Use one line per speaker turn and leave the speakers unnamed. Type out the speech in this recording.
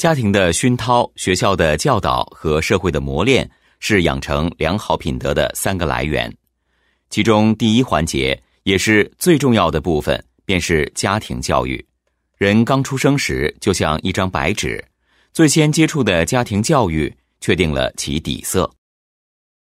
家庭的熏陶、学校的教导和社会的磨练是养成良好品德的三个来源，其中第一环节也是最重要的部分，便是家庭教育。人刚出生时就像一张白纸，最先接触的家庭教育确定了其底色。